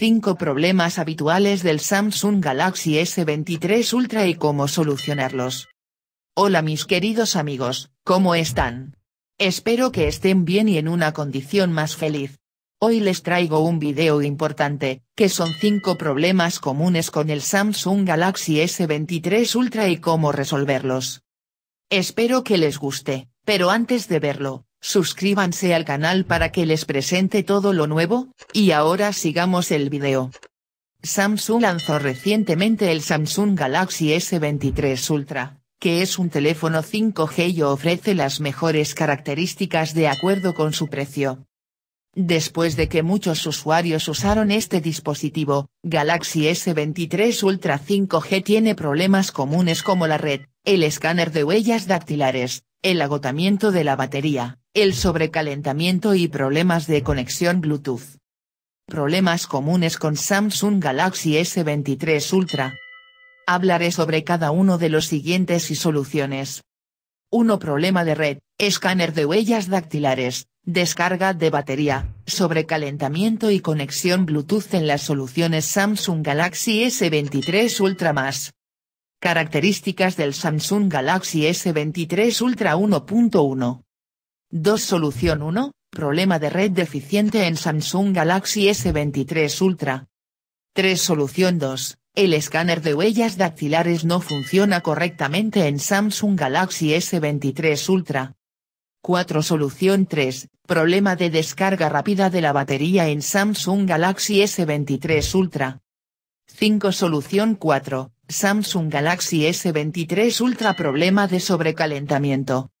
5 problemas habituales del Samsung Galaxy S23 Ultra y cómo solucionarlos. Hola mis queridos amigos, ¿cómo están? Espero que estén bien y en una condición más feliz. Hoy les traigo un video importante, que son 5 problemas comunes con el Samsung Galaxy S23 Ultra y cómo resolverlos. Espero que les guste, pero antes de verlo, Suscríbanse al canal para que les presente todo lo nuevo, y ahora sigamos el video. Samsung lanzó recientemente el Samsung Galaxy S23 Ultra, que es un teléfono 5G y ofrece las mejores características de acuerdo con su precio. Después de que muchos usuarios usaron este dispositivo, Galaxy S23 Ultra 5G tiene problemas comunes como la red, el escáner de huellas dactilares, el agotamiento de la batería, el sobrecalentamiento y problemas de conexión Bluetooth. Problemas comunes con Samsung Galaxy S23 Ultra. Hablaré sobre cada uno de los siguientes y soluciones. 1. Problema de red, escáner de huellas dactilares, descarga de batería, sobrecalentamiento y conexión Bluetooth en las soluciones Samsung Galaxy S23 Ultra más. Características del Samsung Galaxy S23 Ultra 1.1. 2. Solución 1. Problema de red deficiente en Samsung Galaxy S23 Ultra. 3. Solución 2. El escáner de huellas dactilares no funciona correctamente en Samsung Galaxy S23 Ultra. 4. Solución 3. Problema de descarga rápida de la batería en Samsung Galaxy S23 Ultra. 5. Solución 4. Samsung Galaxy S23 Ultra problema de sobrecalentamiento.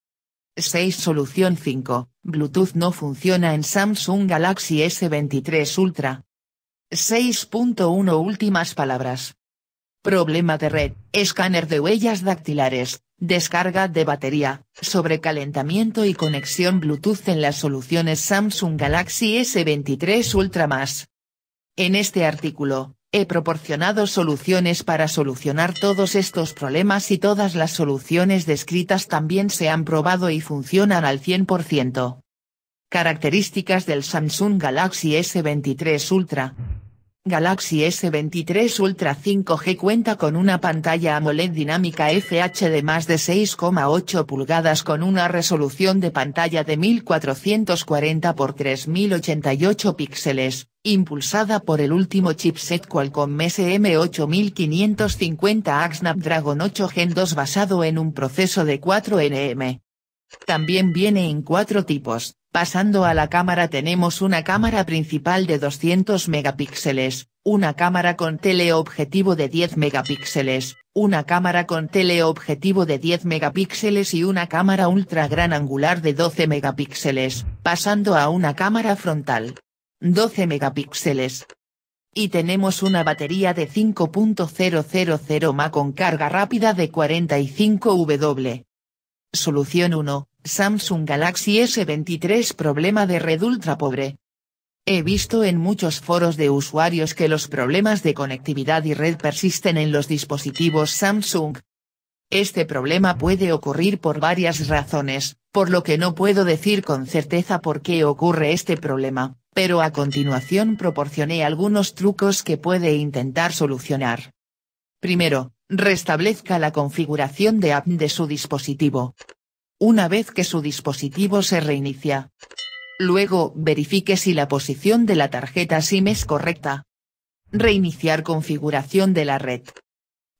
6 Solución 5, Bluetooth no funciona en Samsung Galaxy S23 Ultra. 6.1 Últimas palabras. Problema de red, escáner de huellas dactilares, descarga de batería, sobrecalentamiento y conexión Bluetooth en las soluciones Samsung Galaxy S23 Ultra más. En este artículo, He proporcionado soluciones para solucionar todos estos problemas y todas las soluciones descritas también se han probado y funcionan al 100%. Características del Samsung Galaxy S23 Ultra. Galaxy S23 Ultra 5G cuenta con una pantalla AMOLED dinámica FH de más de 6,8 pulgadas con una resolución de pantalla de 1440 x 3088 píxeles, impulsada por el último chipset Qualcomm SM8550A Snapdragon 8 Gen 2 basado en un proceso de 4NM. También viene en cuatro tipos, pasando a la cámara tenemos una cámara principal de 200 megapíxeles, una cámara con teleobjetivo de 10 megapíxeles, una cámara con teleobjetivo de 10 megapíxeles y una cámara ultra gran angular de 12 megapíxeles, pasando a una cámara frontal. 12 megapíxeles. Y tenemos una batería de 5.000 mAh con carga rápida de 45W. Solución 1, Samsung Galaxy S23 Problema de red ultra pobre. He visto en muchos foros de usuarios que los problemas de conectividad y red persisten en los dispositivos Samsung. Este problema puede ocurrir por varias razones, por lo que no puedo decir con certeza por qué ocurre este problema pero a continuación proporcioné algunos trucos que puede intentar solucionar. Primero, restablezca la configuración de app de su dispositivo. Una vez que su dispositivo se reinicia. Luego, verifique si la posición de la tarjeta SIM es correcta. Reiniciar configuración de la red.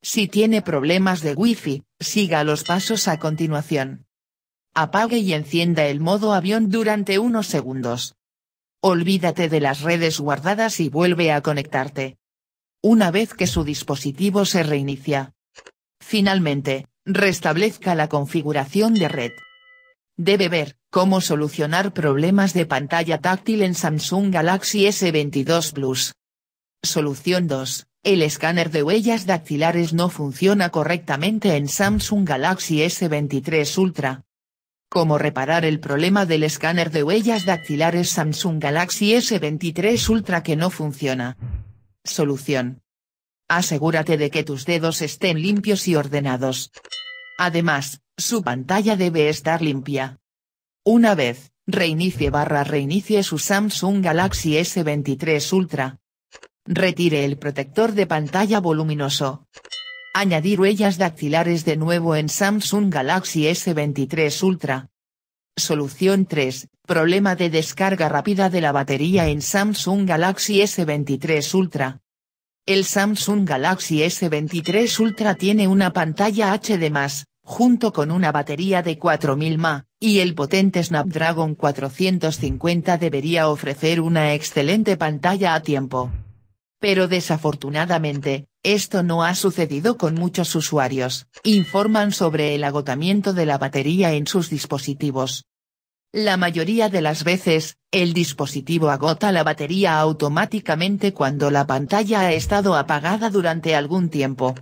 Si tiene problemas de Wi-Fi, siga los pasos a continuación. Apague y encienda el modo avión durante unos segundos. Olvídate de las redes guardadas y vuelve a conectarte. Una vez que su dispositivo se reinicia. Finalmente, restablezca la configuración de red. Debe ver, cómo solucionar problemas de pantalla táctil en Samsung Galaxy S22 Plus. Solución 2. El escáner de huellas dactilares no funciona correctamente en Samsung Galaxy S23 Ultra. Cómo reparar el problema del escáner de huellas dactilares Samsung Galaxy S23 Ultra que no funciona. Solución. Asegúrate de que tus dedos estén limpios y ordenados. Además, su pantalla debe estar limpia. Una vez, reinicie barra reinicie su Samsung Galaxy S23 Ultra. Retire el protector de pantalla voluminoso. Añadir huellas dactilares de nuevo en Samsung Galaxy S23 Ultra. Solución 3. Problema de descarga rápida de la batería en Samsung Galaxy S23 Ultra. El Samsung Galaxy S23 Ultra tiene una pantalla HD+, junto con una batería de 4000 mAh, y el potente Snapdragon 450 debería ofrecer una excelente pantalla a tiempo. Pero desafortunadamente, esto no ha sucedido con muchos usuarios, informan sobre el agotamiento de la batería en sus dispositivos. La mayoría de las veces, el dispositivo agota la batería automáticamente cuando la pantalla ha estado apagada durante algún tiempo.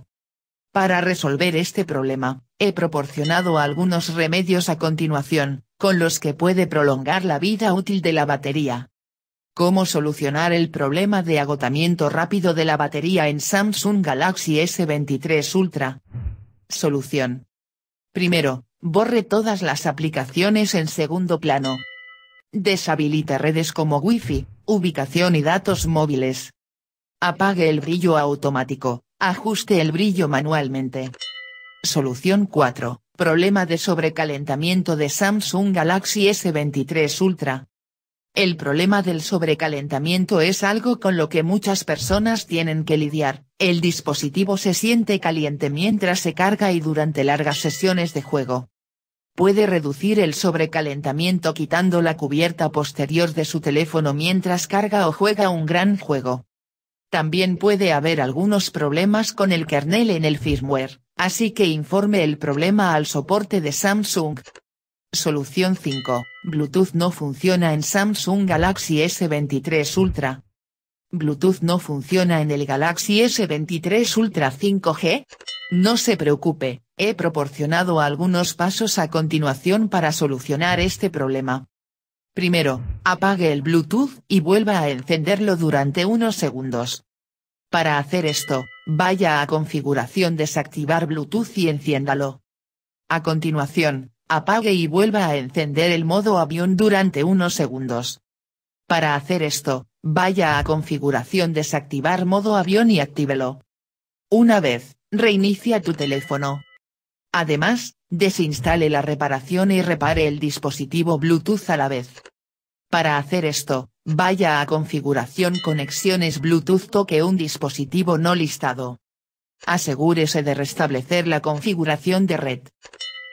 Para resolver este problema, he proporcionado algunos remedios a continuación, con los que puede prolongar la vida útil de la batería. Cómo solucionar el problema de agotamiento rápido de la batería en Samsung Galaxy S23 Ultra. Solución. Primero, borre todas las aplicaciones en segundo plano. Deshabilite redes como Wi-Fi, ubicación y datos móviles. Apague el brillo automático, ajuste el brillo manualmente. Solución 4. Problema de sobrecalentamiento de Samsung Galaxy S23 Ultra. El problema del sobrecalentamiento es algo con lo que muchas personas tienen que lidiar, el dispositivo se siente caliente mientras se carga y durante largas sesiones de juego. Puede reducir el sobrecalentamiento quitando la cubierta posterior de su teléfono mientras carga o juega un gran juego. También puede haber algunos problemas con el kernel en el firmware, así que informe el problema al soporte de Samsung. Solución 5. Bluetooth no funciona en Samsung Galaxy S23 Ultra. Bluetooth no funciona en el Galaxy S23 Ultra 5G. No se preocupe, he proporcionado algunos pasos a continuación para solucionar este problema. Primero, apague el Bluetooth y vuelva a encenderlo durante unos segundos. Para hacer esto, vaya a configuración desactivar Bluetooth y enciéndalo. A continuación, apague y vuelva a encender el modo avión durante unos segundos. Para hacer esto, vaya a configuración desactivar modo avión y actívelo. Una vez, reinicia tu teléfono. Además, desinstale la reparación y repare el dispositivo Bluetooth a la vez. Para hacer esto, vaya a configuración conexiones Bluetooth toque un dispositivo no listado. Asegúrese de restablecer la configuración de red.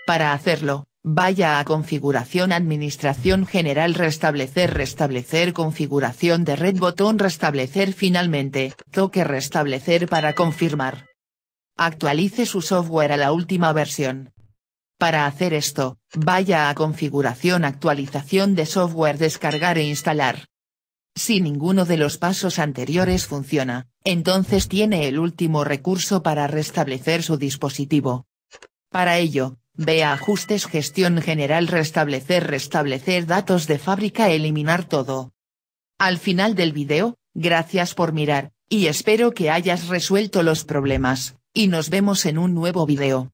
Para hacerlo, vaya a configuración administración general restablecer restablecer configuración de red botón restablecer finalmente, toque restablecer para confirmar. Actualice su software a la última versión. Para hacer esto, vaya a configuración actualización de software descargar e instalar. Si ninguno de los pasos anteriores funciona, entonces tiene el último recurso para restablecer su dispositivo. Para ello, Vea Ajustes Gestión General Restablecer Restablecer datos de fábrica Eliminar todo. Al final del video, gracias por mirar, y espero que hayas resuelto los problemas, y nos vemos en un nuevo video.